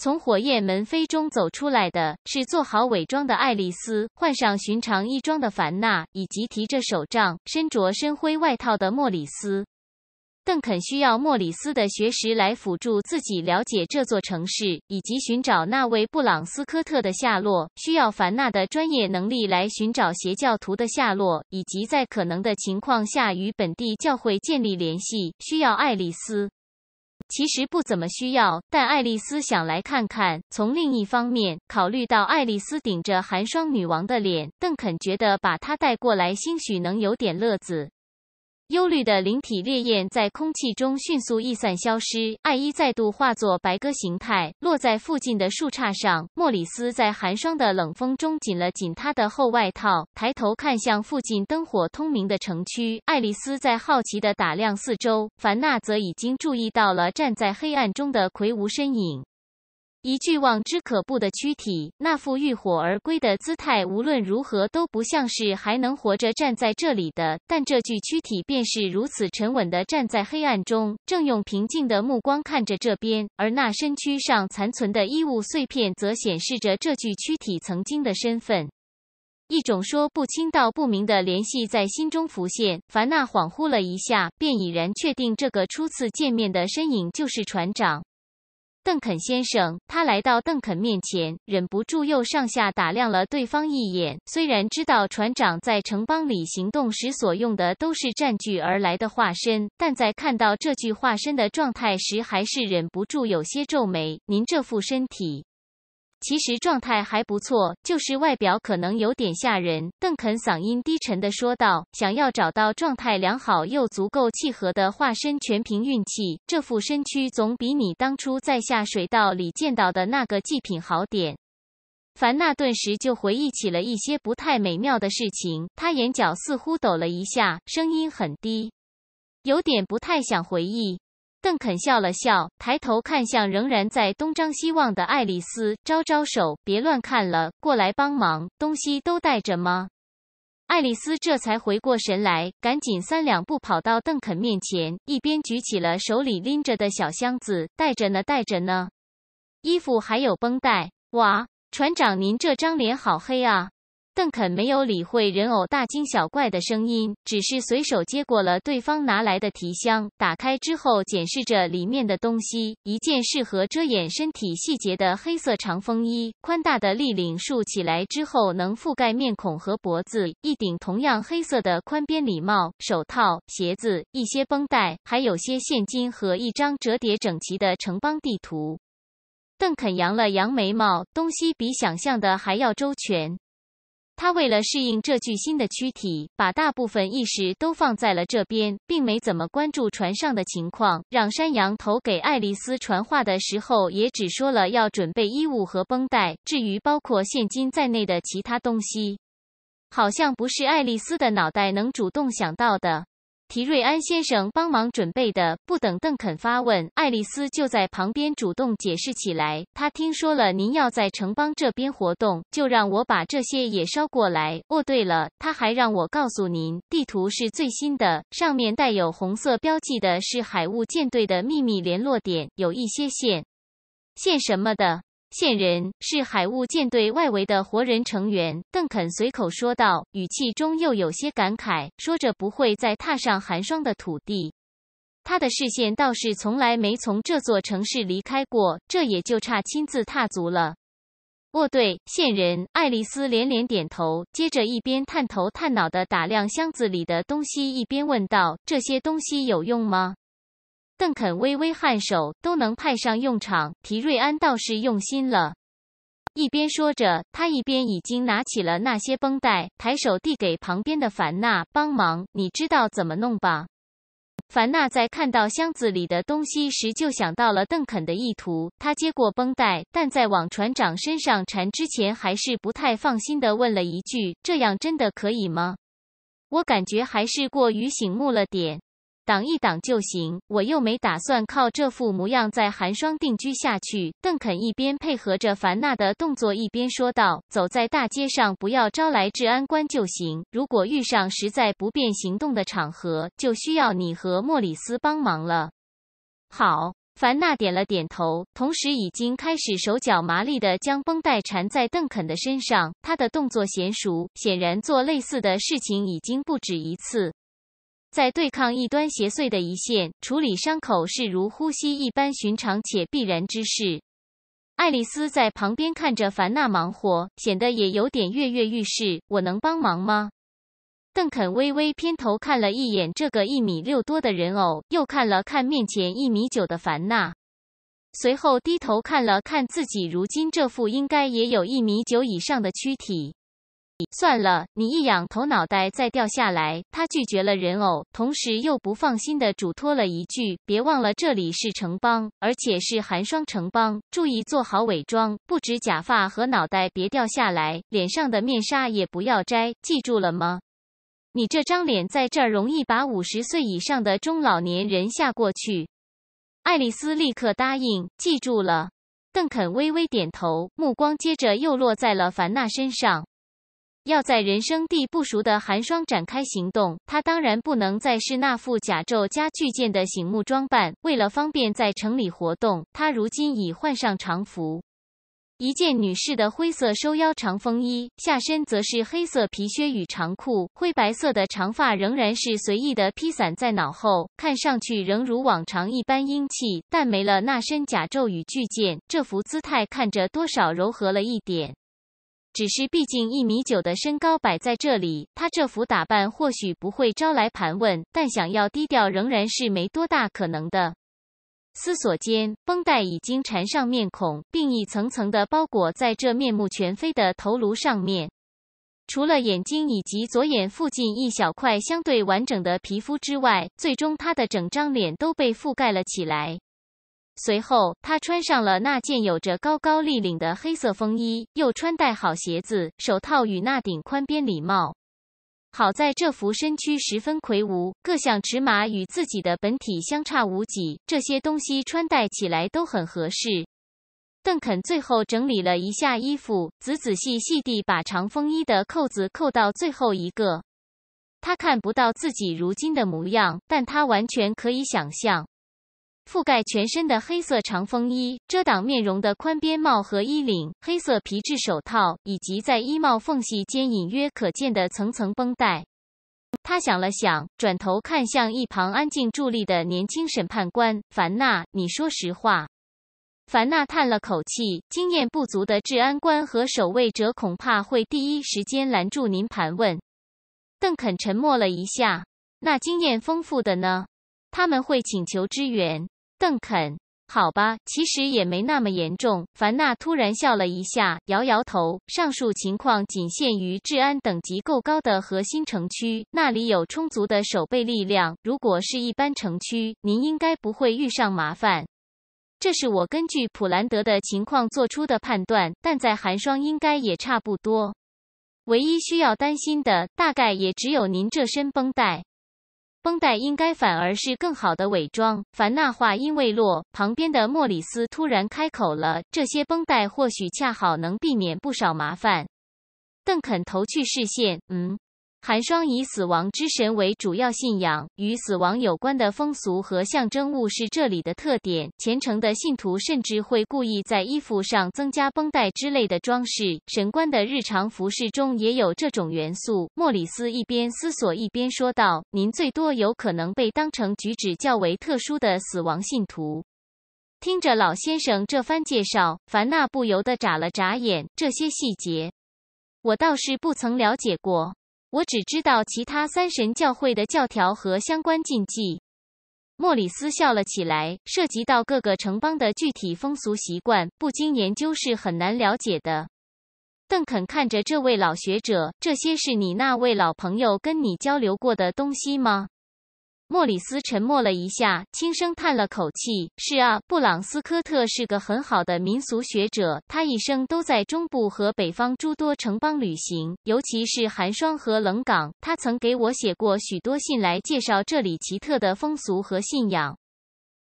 从火焰门扉中走出来的是做好伪装的爱丽丝，换上寻常衣装的凡娜，以及提着手杖、身着深灰外套的莫里斯。邓肯需要莫里斯的学识来辅助自己了解这座城市，以及寻找那位布朗斯科特的下落；需要凡娜的专业能力来寻找邪教徒的下落，以及在可能的情况下与本地教会建立联系；需要爱丽丝。其实不怎么需要，但爱丽丝想来看看。从另一方面考虑到爱丽丝顶着寒霜女王的脸，邓肯觉得把她带过来，兴许能有点乐子。忧虑的灵体烈焰在空气中迅速逸散消失，艾伊再度化作白鸽形态，落在附近的树杈上。莫里斯在寒霜的冷风中紧了紧他的厚外套，抬头看向附近灯火通明的城区。爱丽丝在好奇地打量四周，凡娜则已经注意到了站在黑暗中的魁梧身影。一具望之可怖的躯体，那副欲火而归的姿态，无论如何都不像是还能活着站在这里的。但这具躯体便是如此沉稳的站在黑暗中，正用平静的目光看着这边。而那身躯上残存的衣物碎片，则显示着这具躯体曾经的身份。一种说不清道不明的联系在心中浮现。凡娜恍惚了一下，便已然确定这个初次见面的身影就是船长。邓肯先生，他来到邓肯面前，忍不住又上下打量了对方一眼。虽然知道船长在城邦里行动时所用的都是占据而来的化身，但在看到这具化身的状态时，还是忍不住有些皱眉。您这副身体。其实状态还不错，就是外表可能有点吓人。”邓肯嗓音低沉的说道，“想要找到状态良好又足够契合的化身，全凭运气。这副身躯总比你当初在下水道里见到的那个祭品好点。”凡纳顿时就回忆起了一些不太美妙的事情，他眼角似乎抖了一下，声音很低，有点不太想回忆。邓肯笑了笑，抬头看向仍然在东张西望的爱丽丝，招招手：“别乱看了，过来帮忙。东西都带着吗？”爱丽丝这才回过神来，赶紧三两步跑到邓肯面前，一边举起了手里拎着的小箱子：“带着呢，带着呢。衣服还有绷带。哇，船长，您这张脸好黑啊！”邓肯没有理会人偶大惊小怪的声音，只是随手接过了对方拿来的提箱，打开之后检视着里面的东西：一件适合遮掩身体细节的黑色长风衣，宽大的立领竖起来之后能覆盖面孔和脖子；一顶同样黑色的宽边礼帽，手套、鞋子，一些绷带，还有些现金和一张折叠整齐的城邦地图。邓肯扬了扬眉毛，东西比想象的还要周全。他为了适应这具新的躯体，把大部分意识都放在了这边，并没怎么关注船上的情况。让山羊投给爱丽丝传话的时候，也只说了要准备衣物和绷带。至于包括现金在内的其他东西，好像不是爱丽丝的脑袋能主动想到的。提瑞安先生帮忙准备的，不等邓肯发问，爱丽丝就在旁边主动解释起来。她听说了您要在城邦这边活动，就让我把这些也捎过来。哦，对了，她还让我告诉您，地图是最新的，上面带有红色标记的是海雾舰队的秘密联络点，有一些线，线什么的。线人是海雾舰队外围的活人成员，邓肯随口说道，语气中又有些感慨，说着不会再踏上寒霜的土地。他的视线倒是从来没从这座城市离开过，这也就差亲自踏足了。哦，对，线人，爱丽丝连连点头，接着一边探头探脑的打量箱子里的东西，一边问道：“这些东西有用吗？”邓肯微微颔首，都能派上用场。提瑞安倒是用心了。一边说着，他一边已经拿起了那些绷带，抬手递给旁边的凡娜帮忙。你知道怎么弄吧？凡娜在看到箱子里的东西时，就想到了邓肯的意图。他接过绷带，但在往船长身上缠之前，还是不太放心的问了一句：“这样真的可以吗？我感觉还是过于醒目了点。”挡一挡就行，我又没打算靠这副模样在寒霜定居下去。邓肯一边配合着凡娜的动作，一边说道：“走在大街上，不要招来治安官就行。如果遇上实在不便行动的场合，就需要你和莫里斯帮忙了。”好，凡娜点了点头，同时已经开始手脚麻利地将绷带缠在邓肯的身上。他的动作娴熟，显然做类似的事情已经不止一次。在对抗异端邪祟的一线，处理伤口是如呼吸一般寻常且必然之事。爱丽丝在旁边看着凡娜忙活，显得也有点跃跃欲试。我能帮忙吗？邓肯微微偏头看了一眼这个一米六多的人偶，又看了看面前一米九的凡娜，随后低头看了看自己如今这副应该也有一米九以上的躯体。算了，你一仰头，脑袋再掉下来。他拒绝了人偶，同时又不放心的嘱托了一句：“别忘了这里是城邦，而且是寒霜城邦，注意做好伪装，不止假发和脑袋别掉下来，脸上的面纱也不要摘，记住了吗？”你这张脸在这儿容易把五十岁以上的中老年人吓过去。爱丽丝立刻答应，记住了。邓肯微微点头，目光接着又落在了凡娜身上。要在人生地不熟的寒霜展开行动，他当然不能再是那副甲胄加巨剑的醒目装扮。为了方便在城里活动，他如今已换上常服，一件女士的灰色收腰长风衣，下身则是黑色皮靴与长裤。灰白色的长发仍然是随意的披散在脑后，看上去仍如往常一般英气，但没了那身甲胄与巨剑，这幅姿态看着多少柔和了一点。只是，毕竟一米九的身高摆在这里，他这副打扮或许不会招来盘问，但想要低调，仍然是没多大可能的。思索间，绷带已经缠上面孔，并一层层的包裹在这面目全非的头颅上面，除了眼睛以及左眼附近一小块相对完整的皮肤之外，最终他的整张脸都被覆盖了起来。随后，他穿上了那件有着高高立领的黑色风衣，又穿戴好鞋子、手套与那顶宽边礼帽。好在这幅身躯十分魁梧，各项尺码与自己的本体相差无几，这些东西穿戴起来都很合适。邓肯最后整理了一下衣服，仔仔细细地把长风衣的扣子扣到最后一个。他看不到自己如今的模样，但他完全可以想象。覆盖全身的黑色长风衣，遮挡面容的宽边帽和衣领，黑色皮质手套，以及在衣帽缝隙间隐约可见的层层绷带。他想了想，转头看向一旁安静伫立的年轻审判官凡娜：“你说实话。”凡娜叹了口气：“经验不足的治安官和守卫者恐怕会第一时间拦住您盘问。”邓肯沉默了一下：“那经验丰富的呢？他们会请求支援。”邓肯，好吧，其实也没那么严重。凡纳突然笑了一下，摇摇头。上述情况仅限于治安等级够高的核心城区，那里有充足的守备力量。如果是一般城区，您应该不会遇上麻烦。这是我根据普兰德的情况做出的判断，但在寒霜应该也差不多。唯一需要担心的，大概也只有您这身绷带。绷带应该反而是更好的伪装。凡纳话音未落，旁边的莫里斯突然开口了：“这些绷带或许恰好能避免不少麻烦。”邓肯投去视线，嗯。寒霜以死亡之神为主要信仰，与死亡有关的风俗和象征物是这里的特点。虔诚的信徒甚至会故意在衣服上增加绷带之类的装饰。神官的日常服饰中也有这种元素。莫里斯一边思索一边说道：“您最多有可能被当成举止较为特殊的死亡信徒。”听着老先生这番介绍，凡纳不由得眨了眨眼。这些细节，我倒是不曾了解过。我只知道其他三神教会的教条和相关禁忌。莫里斯笑了起来，涉及到各个城邦的具体风俗习惯，不经研究是很难了解的。邓肯看着这位老学者，这些是你那位老朋友跟你交流过的东西吗？莫里斯沉默了一下，轻声叹了口气：“是啊，布朗斯科特是个很好的民俗学者。他一生都在中部和北方诸多城邦旅行，尤其是寒霜和冷港。他曾给我写过许多信来介绍这里奇特的风俗和信仰。”